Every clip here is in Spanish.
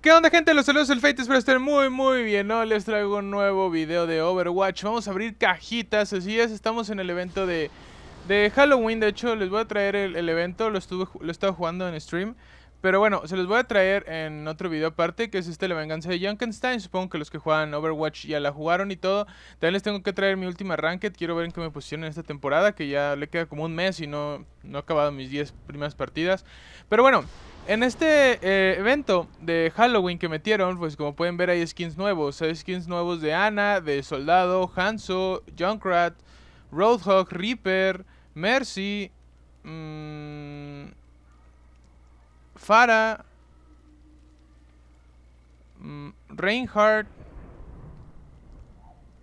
¿Qué onda gente? Los saludos del Fate, espero estar muy muy bien, ¿no? Les traigo un nuevo video de Overwatch Vamos a abrir cajitas, así es, estamos en el evento de, de Halloween De hecho, les voy a traer el, el evento, lo, estuve, lo estaba jugando en stream pero bueno, se los voy a traer en otro video aparte, que es este La Venganza de Junkenstein. Supongo que los que juegan Overwatch ya la jugaron y todo. También les tengo que traer mi última ranked. Quiero ver en qué me posiciono en esta temporada, que ya le queda como un mes y no, no he acabado mis 10 primeras partidas. Pero bueno, en este eh, evento de Halloween que metieron, pues como pueden ver hay skins nuevos. Hay skins nuevos de Ana, de Soldado, Hanzo, Junkrat, Roadhog, Reaper, Mercy... Mmm... Fara, mm, Reinhardt.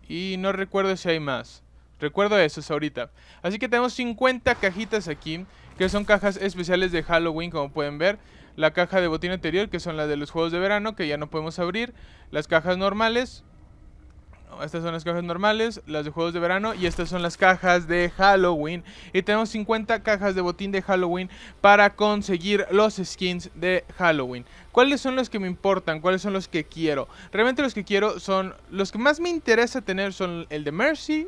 Y no recuerdo si hay más. Recuerdo eso ahorita. Así que tenemos 50 cajitas aquí. Que son cajas especiales de Halloween, como pueden ver. La caja de botín anterior, que son las de los juegos de verano, que ya no podemos abrir. Las cajas normales, estas son las cajas normales, las de juegos de verano y estas son las cajas de Halloween. Y tenemos 50 cajas de botín de Halloween para conseguir los skins de Halloween. ¿Cuáles son los que me importan? ¿Cuáles son los que quiero? Realmente los que quiero son... Los que más me interesa tener son el de Mercy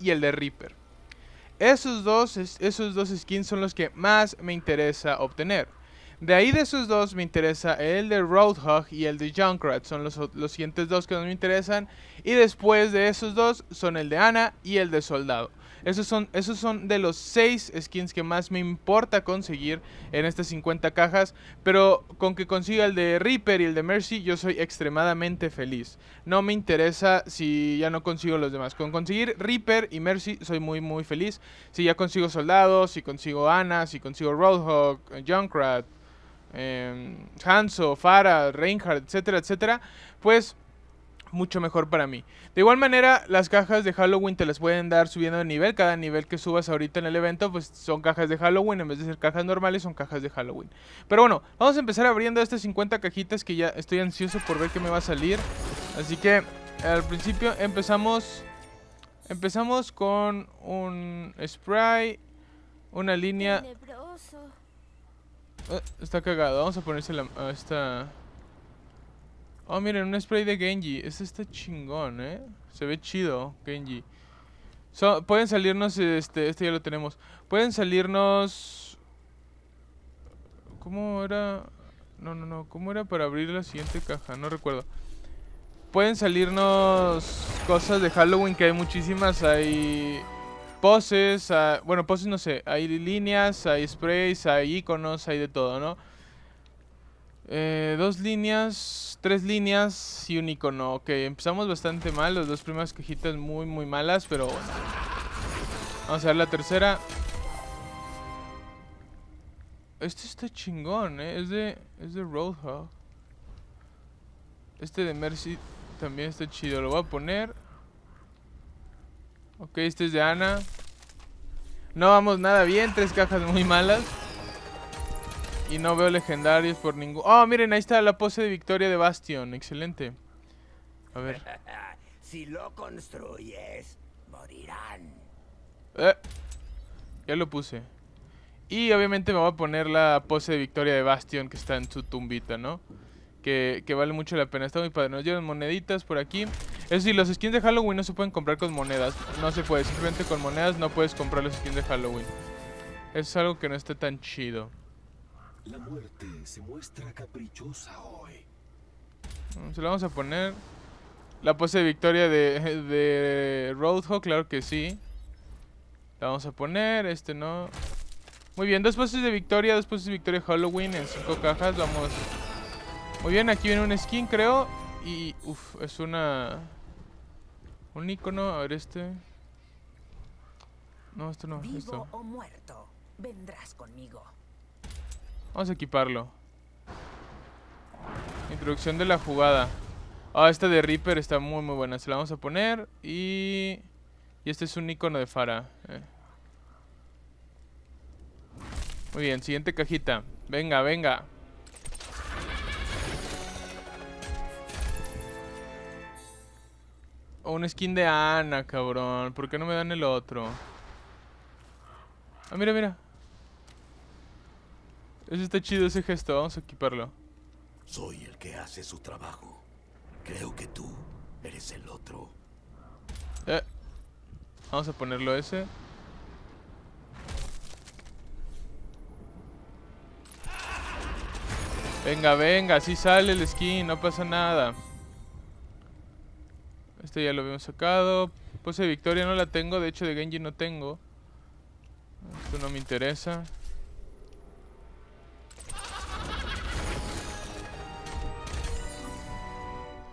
y el de Reaper. Esos dos, esos dos skins son los que más me interesa obtener. De ahí de esos dos me interesa el de Roadhog y el de Junkrat. Son los, siguientes dos que nos me interesan. Y después de esos dos son el de Ana y el de Soldado. Esos son, son de los seis skins que más me importa conseguir en estas 50 cajas. Pero con que consiga el de Reaper y el de Mercy, yo soy extremadamente feliz. No me interesa si ya no consigo los demás. Con conseguir Reaper y Mercy, soy muy, muy feliz. Si ya consigo soldados, si consigo Ana, si consigo Roadhog, Junkrat, Em, Hanso, Farah, Reinhardt, etcétera, etcétera, pues mucho mejor para mí. De igual manera, las cajas de Halloween te las pueden dar subiendo de nivel. Cada nivel que subas ahorita en el evento, pues son cajas de Halloween. En vez de ser cajas normales, son cajas de Halloween. Pero bueno, vamos a empezar abriendo estas 50 cajitas que ya estoy ansioso por ver qué me va a salir. Así que al principio empezamos... Empezamos con un spray, una línea... Eh, está cagado. Vamos a ponerse la... Ah, Oh, miren, un spray de Genji. Este está chingón, ¿eh? Se ve chido, Genji. pueden salirnos... Este, este ya lo tenemos. Pueden salirnos... ¿Cómo era...? No, no, no. ¿Cómo era para abrir la siguiente caja? No recuerdo. Pueden salirnos cosas de Halloween, que hay muchísimas. Hay poses, ah, bueno, poses no sé, hay líneas, hay sprays, hay iconos, hay de todo, ¿no? Eh, dos líneas, tres líneas y un icono. Ok, empezamos bastante mal, las dos primeras cajitas muy, muy malas, pero bueno. Vamos a ver la tercera. Este está chingón, ¿eh? Es de, es de Roadhog. Este de Mercy también está chido, lo voy a poner... Ok, este es de Ana. No vamos nada bien, tres cajas muy malas. Y no veo legendarios por ningún... Oh, miren, ahí está la pose de victoria de Bastion. Excelente. A ver. si lo construyes, morirán. Eh, ya lo puse. Y obviamente me voy a poner la pose de victoria de Bastion que está en su tumbita, ¿no? Que, que vale mucho la pena. Está muy padre. Nos llevan moneditas por aquí. Es decir, los skins de Halloween no se pueden comprar con monedas. No se puede, simplemente con monedas no puedes comprar los skins de Halloween. es algo que no esté tan chido. La muerte se muestra caprichosa hoy. Mm, se lo vamos a poner. La pose de victoria de, de Roadhog, claro que sí. La vamos a poner, este no. Muy bien, dos poses de victoria, dos poses de victoria Halloween en cinco cajas, vamos. Muy bien, aquí viene un skin creo. Y, uff, es una... Un icono, a ver este. No, esto no, este. muerto, vendrás conmigo. Vamos a equiparlo. Introducción de la jugada. Ah, esta de Reaper está muy muy buena. Se la vamos a poner y... Y este es un icono de Fara. Eh. Muy bien, siguiente cajita. Venga, venga. O un skin de Ana, cabrón. ¿Por qué no me dan el otro? Ah, mira, mira. Ese está chido ese gesto. Vamos a equiparlo. Soy el que hace su trabajo. Creo que tú eres el otro. Eh. Vamos a ponerlo ese. Venga, venga, así sale el skin, no pasa nada. Este ya lo habíamos sacado. Pose de victoria no la tengo. De hecho, de Genji no tengo. Esto no me interesa.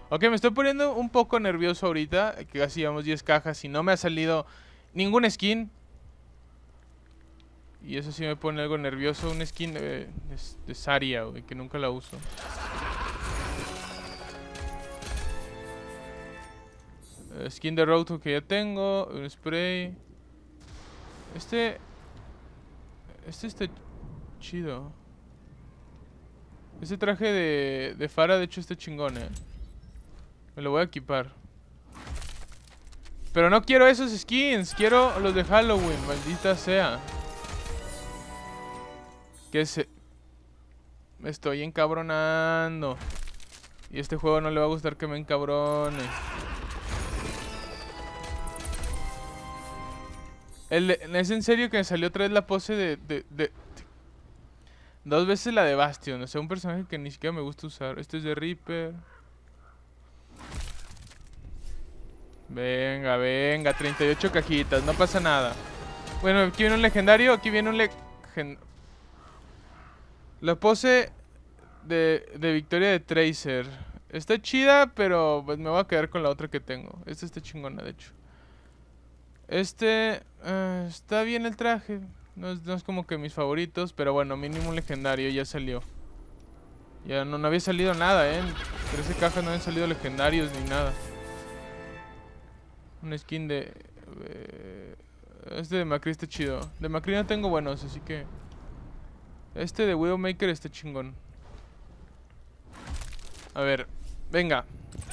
Ok, me estoy poniendo un poco nervioso ahorita. Que casi llevamos 10 cajas y no me ha salido ningún skin. Y eso sí me pone algo nervioso. Un skin de, Saria, que nunca la uso. Eh, skin de Roto que ya tengo. Un spray. Este... Este está chido. Ese traje de, de Fara de hecho, está chingón, eh. Me lo voy a equipar. Pero no quiero esos skins. Quiero los de Halloween, maldita sea. Que se... Me estoy encabronando. Y este juego no le va a gustar que me encabrone. es en serio que me salió otra vez la pose de, de, Dos veces la de Bastion, o sea, un personaje que ni siquiera me gusta usar. Este es de Reaper. Venga, venga, 38 cajitas, no pasa nada. Bueno, aquí viene un legendario, aquí viene un legendario La pose de, de victoria de Tracer. Está chida, pero pues me voy a quedar con la otra que tengo. Esta está chingona, de hecho. Este... Eh, está bien el traje. No es, como que mis favoritos, pero bueno, mínimo legendario ya salió. Ya no, había salido nada, ¿eh? 13 cajas no han salido legendarios ni nada. Un skin de... Eh, este de Macri está chido. De Macri no tengo buenos, así que... Este de Widowmaker está chingón. A ver, venga.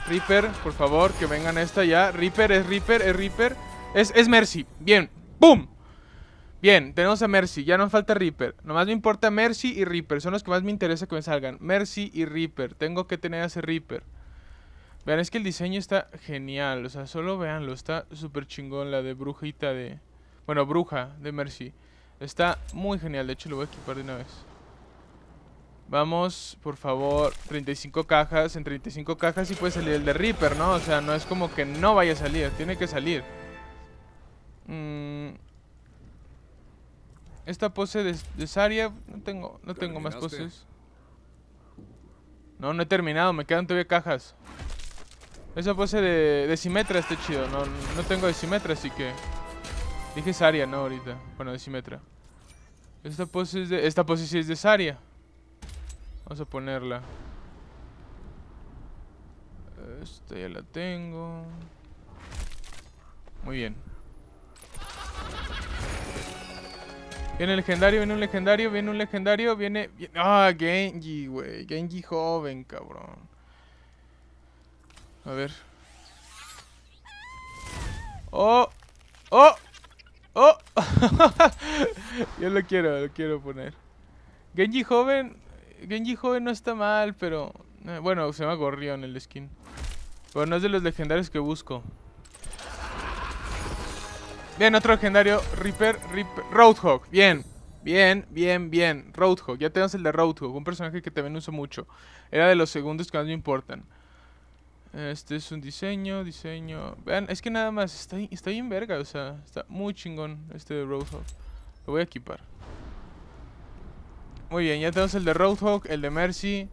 Reaper, por favor, que vengan esta ya. Reaper es Reaper, es Reaper. Es, es Mercy. Bien. ¡Boom! Bien, tenemos a Mercy. Ya no falta Reaper. Nomás me importa Mercy y Reaper. Son los que más me interesa que me salgan. Mercy y Reaper. Tengo que tener a ese Reaper. Vean, es que el diseño está genial. O sea, solo veanlo. Está súper chingón la de brujita de... Bueno, bruja de Mercy. Está muy genial. De hecho, lo voy a equipar de una vez. Vamos, por favor, 35 cajas. En 35 cajas Y puede salir el de Reaper, ¿no? O sea, no es como que no vaya a salir. Tiene que salir. Mm, esta pose de, Saria no tengo, no tengo más poses. No, no he terminado, me quedan todavía cajas. Esa pose de, de Simetra está chido, no, no tengo de Simetra, así que... Dije Saria, no, ahorita. Bueno, de Simetra. Esta pose de... Esta pose sí es de Saria. Vamos a ponerla. Esta ya la tengo. Muy bien. Viene legendario, viene un legendario, viene un legendario, viene... Ah, Genji, güey. Genji joven, cabrón. A ver. ¡Oh! ¡Oh! ¡Oh! Yo lo quiero, lo quiero poner. Genji joven... Genji joven no está mal, pero... Eh, bueno, se me agorrió en el skin. Pero no es de los legendarios que busco. Bien, otro legendario. Reaper, Reaper, Roadhog. Bien. Bien, bien, bien. Roadhog. Ya tenemos el de Roadhog. Un personaje que también uso mucho. Era de los segundos que más me importan. Este es un diseño, diseño... Vean, es que nada más. Está, está bien verga, o sea. Está muy chingón este de Roadhog. Lo voy a equipar. Muy bien, ya tenemos el de Roadhog, el de Mercy.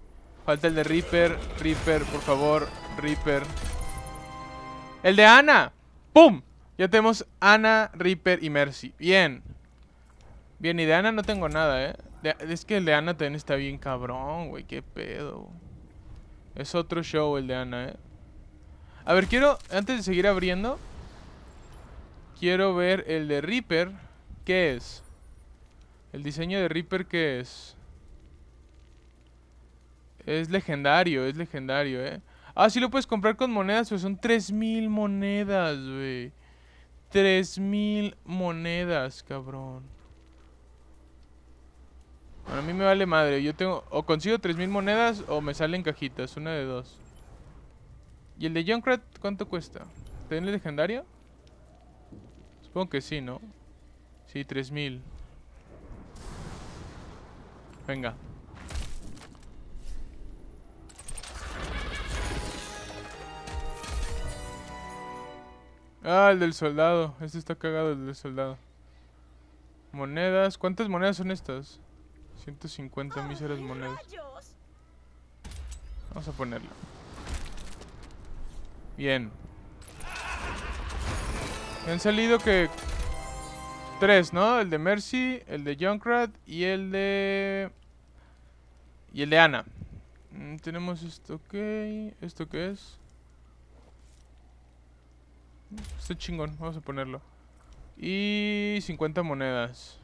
Falta el de Reaper. Reaper, por favor. Reaper. El de Ana. ¡Pum! Ya tenemos Ana, Reaper y Mercy. Bien. Bien, y de Ana no tengo nada, ¿eh? es que el de Ana también está bien cabrón, güey. Qué pedo. Es otro show el de Ana, ¿eh? A ver, quiero... Antes de seguir abriendo... Quiero ver el de Reaper. ¿Qué es? El diseño de Reaper, ¿qué es? Es legendario, es legendario, ¿eh? Ah, sí lo puedes comprar con monedas, pero pues son 3000 monedas, güey. 3000 monedas, cabrón. Bueno, a mí me vale madre. Yo tengo... O consigo 3000 monedas o me salen cajitas. Una de dos. ¿Y el de Junkrat cuánto cuesta? ¿Tiene el legendario? Supongo que sí, ¿no? Sí, 3000. Venga. Ah, el del soldado. Este está cagado, el del soldado. Monedas. ¿Cuántas monedas son estas? 150 míseras monedas. Vamos a ponerlo. Bien. Me han salido que... Tres, ¿no? El de Mercy, el de Junkrat y el de... Y el de Ana. Mm, tenemos esto, ok. ¿Esto qué es? Está chingón, vamos a ponerlo. Y 50 monedas.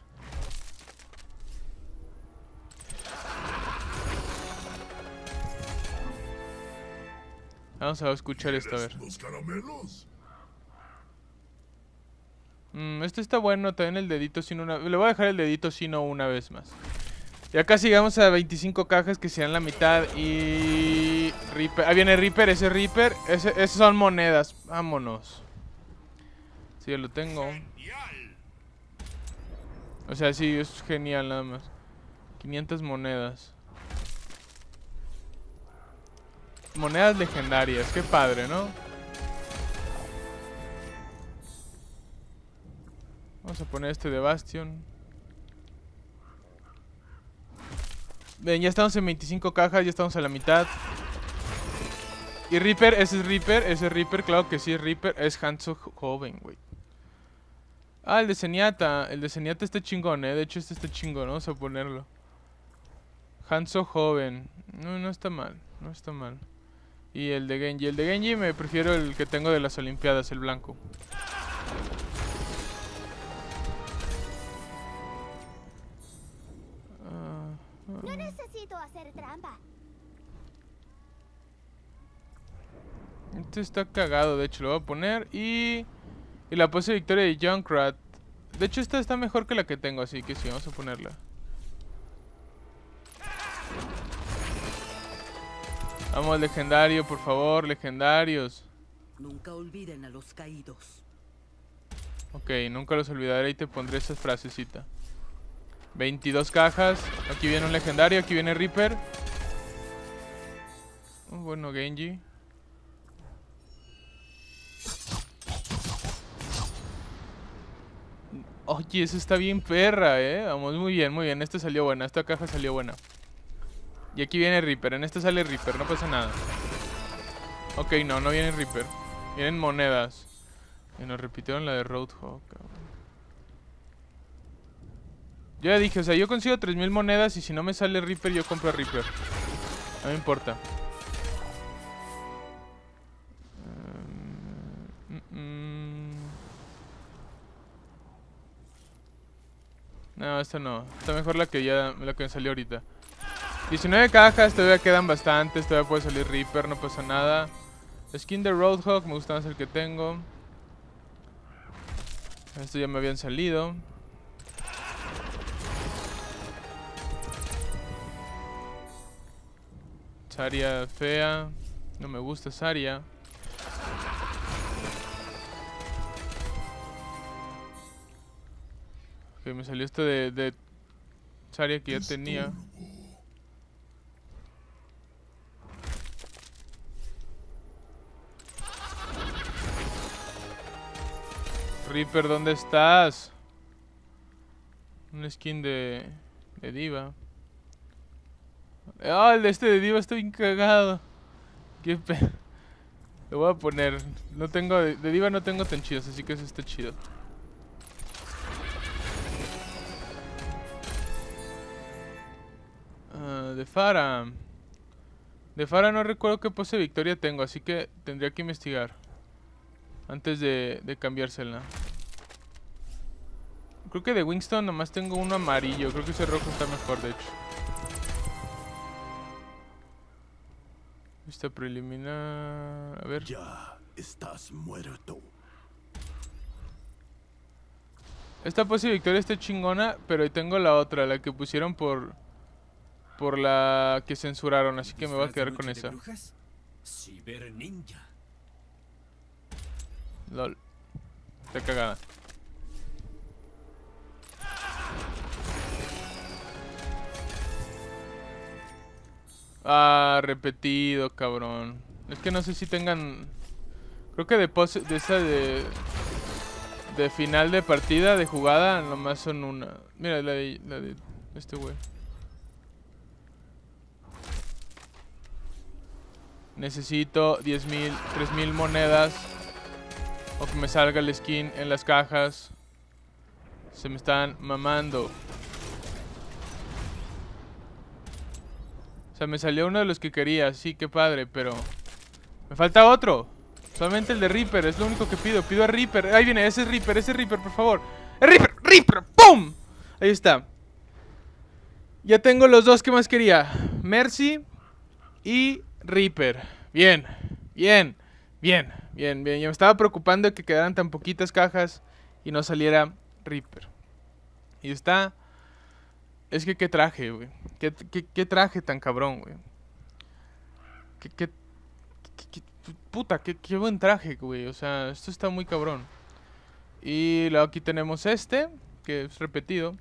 Vamos a escuchar esto, a ver. Mm, este está bueno, también el dedito una... Le voy a dejar el dedito sino una vez más. Y acá sigamos a 25 cajas que serán la mitad y... Reaper. Ah, viene Reaper, ese Reaper. Ese, esas son monedas. Vámonos. Sí, ya lo tengo. O sea, sí, es genial nada más. 500 monedas. Monedas legendarias, qué padre, ¿no? Vamos a poner este de Bastion. Ven, ya estamos en 25 cajas, ya estamos a la mitad. Y Reaper, ese es Reaper, ese es Reaper, claro que sí es Reaper, es Hanzo joven, güey. Ah, el de Zenyatta. El de Zenyatta está chingón, eh. De hecho, este está chingón. Vamos a ponerlo. Hanso joven. No, no está mal. No está mal. Y el de Genji. El de Genji me prefiero el que tengo de las Olimpiadas, el blanco. No ah, ah. necesito hacer trampa. Este está cagado, de hecho lo voy a poner y... Y la pose de victoria de Junkrat. De hecho, esta está mejor que la que tengo, así que sí, vamos a ponerla. Vamos, legendario, por favor, legendarios. Nunca olviden a los caídos. Ok, nunca los olvidaré y te pondré esa frasecita. 22 cajas. Aquí viene un legendario, aquí viene Reaper. Un Bueno, Genji. Oye, eso está bien perra, eh. Vamos, muy bien, muy bien. Esta salió buena, esta caja salió buena. Y aquí viene Reaper. En esta sale Reaper, no pasa nada. Ok, no, no viene Reaper. Vienen monedas. Y nos repitieron la de Roadhog, Yo ya dije, o sea, yo consigo 3000 monedas y si no me sale Reaper, yo compro a Reaper. No me importa. No, esta no. Está mejor la que ya la que me salió ahorita. 19 cajas, todavía quedan bastantes. Todavía puede salir Reaper, no pasa nada. Skin de Roadhog, me gusta más el que tengo. Esto ya me habían salido. Saria fea. No me gusta Saria. Que me salió este de, de que ya tenía. Reaper, ¿dónde estás? Un skin de, de diva. Ah, el de este de diva está bien cagado. Qué Lo voy a poner. No tengo... De diva no tengo tan chidos, así que es está chido. Ah, de Fara. De Fara no recuerdo qué pose victoria tengo, así que tendría que investigar. Antes de, cambiársela. Creo que de Winston nomás tengo uno amarillo. Creo que ese rojo está mejor, de hecho. Esta preliminar... A ver. Ya estás muerto. Esta pose victoria está chingona, pero tengo la otra, la que pusieron por por la que censuraron, así que me voy a quedar con esa. LOL. Está cagada. Ah, repetido, cabrón. Es que no sé si tengan... Creo que de, pose... de esa de... De final de partida, de jugada, nomás son una. Mira, la de, la de este güey. Necesito 10.000, 3.000 monedas. O que me salga el skin en las cajas. Se me están mamando. O sea, me salió uno de los que quería. Sí, qué padre, pero... Me falta otro. Solamente el de Reaper. Es lo único que pido. Pido a Reaper. Ahí viene. Ese es Reaper. Ese es Reaper, por favor. ¡El ¡Reaper! ¡Reaper! ¡Pum! Ahí está. Ya tengo los dos que más quería. Mercy y Reaper. Bien, bien, bien, bien, bien. Yo me estaba preocupando de que quedaran tan poquitas cajas y no saliera Reaper. Y está... Es que qué traje, güey. ¿Qué, ¿Qué, qué, traje tan cabrón, güey. ¿Qué, qué, qué puta, qué, buen traje, güey. O sea, esto está muy cabrón. Y luego aquí tenemos este, que es repetido.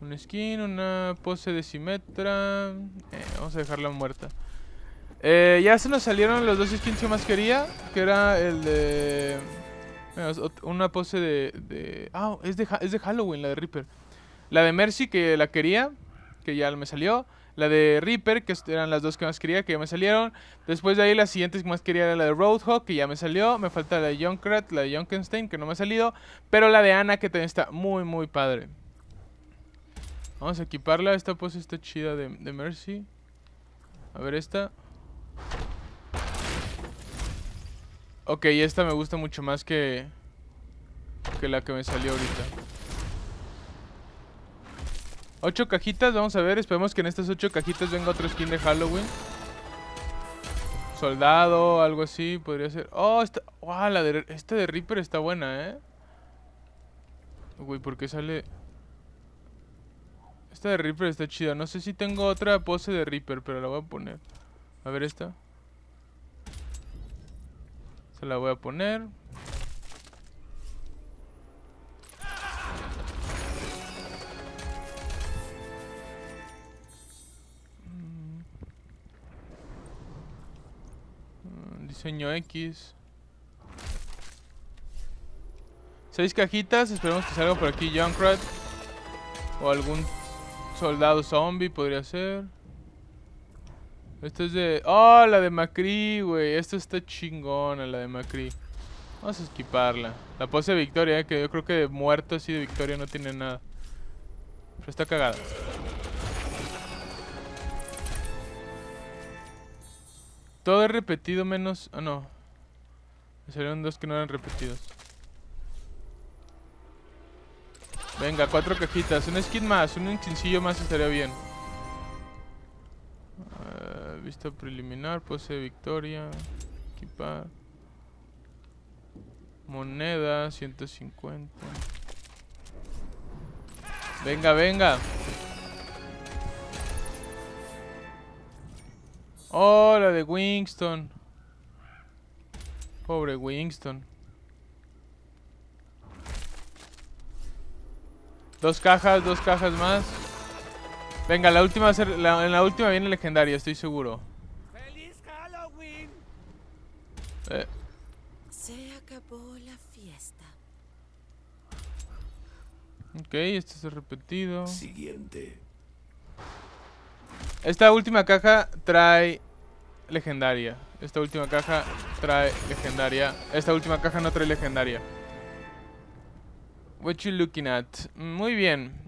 Un skin, una pose de simetra. Eh, vamos a dejarla muerta. Eh, ya se nos salieron los dos skins que más quería, que era el de... Una pose de... Ah, es de, Halloween, la de Reaper. La de Mercy, que la quería, que ya me salió. La de Reaper, que eran las dos que más quería, que ya me salieron. Después de ahí, las siguientes que más quería era la de Roadhog, que ya me salió. Me falta la de Junkrat, la de Junkenstein, que no me ha salido. Pero la de Ana, que también está muy, muy padre. Vamos a equiparla. Esta pose está chida de, de Mercy. A ver esta. Ok, esta me gusta mucho más que... Que la que me salió ahorita. Ocho cajitas, vamos a ver. Esperemos que en estas ocho cajitas venga otro skin de Halloween. Soldado, algo así, podría ser. Oh, esta, de, esta de Reaper está buena, ¿eh? Güey, ¿por qué sale...? Esta de Reaper está chida. No sé si tengo otra pose de Reaper, pero la voy a poner. A ver esta. Se la voy a poner. Mm, diseño X. Seis cajitas. Esperemos que salga por aquí Junkrat. O algún soldado zombie podría ser. Esto es de... ¡Oh, la de Macri, güey! Esta está chingona, la de Macri. Vamos a esquiparla. La pose de Victoria, que yo creo que de muerto así de Victoria no tiene nada. Pero está cagada. Todo es repetido menos... Ah, no. Me salieron dos que no eran repetidos. Venga, cuatro cajitas. Un skin más, un chincillo más estaría bien. Vista preliminar, posee victoria. Equipar. Moneda, 150. Venga, venga. Hola de Winston. Pobre Winston. Dos cajas, dos cajas más. Venga, la última en la última viene legendaria, estoy seguro. ¡Feliz Halloween! Eh. Se acabó la fiesta. esto repetido. Siguiente. Esta última caja trae legendaria. Esta última caja trae legendaria. Esta última caja no trae legendaria. What you looking at? Mm, muy bien.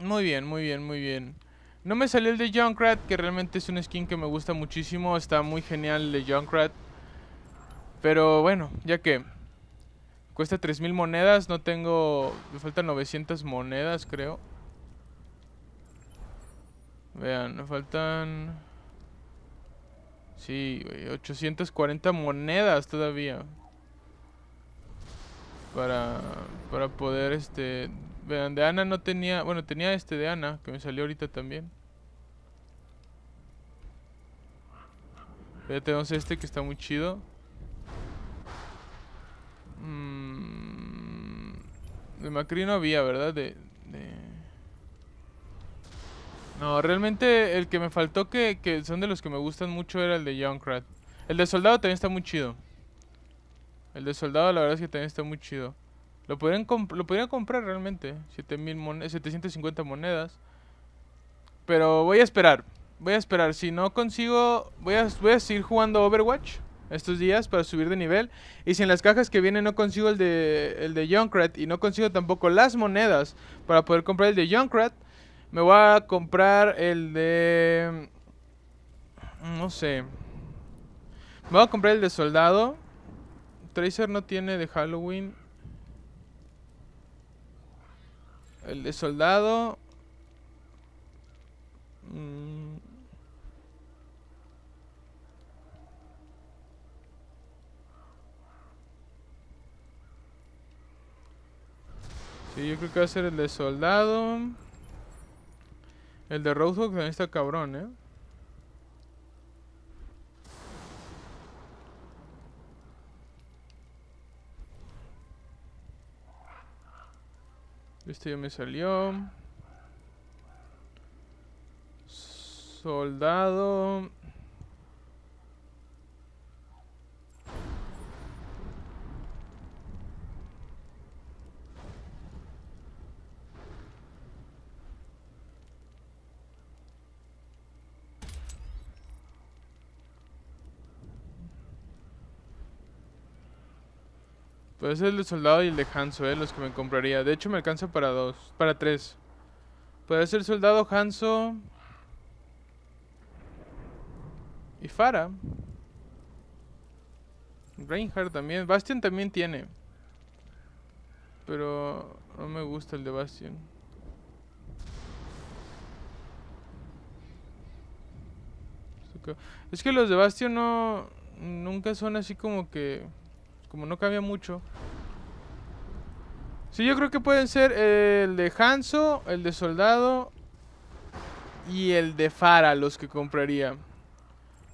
Muy bien, muy bien, muy bien. No me salió el de Junkrat, que realmente es un skin que me gusta muchísimo. Está muy genial el de Junkrat. Pero bueno, ya que cuesta 3000 monedas, no tengo... Me faltan 900 monedas, creo. Vean, me faltan... Sí, 840 monedas todavía. Para, para poder este Vean, de Ana no tenía... Bueno, tenía este de Ana, que me salió ahorita también. Ya tenemos este que está muy chido. Mm, de Macri no había, ¿verdad? De, No, realmente el que me faltó, que, que son de los que me gustan mucho, era el de Junkrat. El de soldado también está muy chido. El de soldado la verdad es que también está muy chido. Lo podrían, lo comprar realmente. 750 monedas. Pero voy a esperar. Voy a esperar. Si no consigo... Voy a, seguir jugando Overwatch estos días para subir de nivel. Y si en las cajas que vienen no consigo el de, el de Junkrat y no consigo tampoco las monedas para poder comprar el de Junkrat, me voy a comprar el de... Mm, no sé. Me voy a comprar el de soldado. Tracer no tiene de Halloween. El de soldado. Mm. Sí, yo creo que va a ser el de soldado. El de Roadhog también está cabrón, ¿eh? Este me salió. Soldado. es el de soldado y el de Hanzo, eh, los que me compraría. De hecho, me alcanza para dos, para tres. Puede ser soldado Hanso y Fara Reinhardt también. Bastion también tiene. Pero no me gusta el de Bastion. Es que los de Bastion no... Nunca son así como que... Como no cambia mucho. Sí, yo creo que pueden ser el de Hanzo, el de Soldado y el de Fara los que compraría.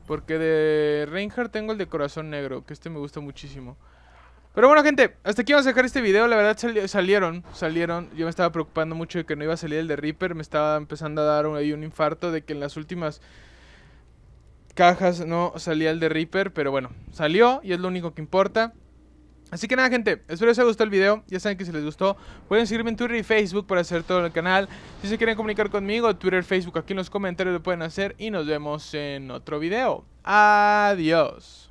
Porque de Reinhardt tengo el de Corazón Negro, que este me gusta muchísimo. Pero bueno, gente, hasta aquí vamos a dejar este video. La verdad salieron, salieron. Yo me estaba preocupando mucho de que no iba a salir el de Reaper. Me estaba empezando a dar ahí un infarto de que en las últimas cajas no salía el de Reaper. Pero bueno, salió y es lo único que importa. Así que nada gente, espero les haya gustado el video, ya saben que si les gustó pueden seguirme en Twitter y Facebook para hacer todo el canal Si se quieren comunicar conmigo, Twitter, Facebook, aquí en los comentarios lo pueden hacer y nos vemos en otro video Adiós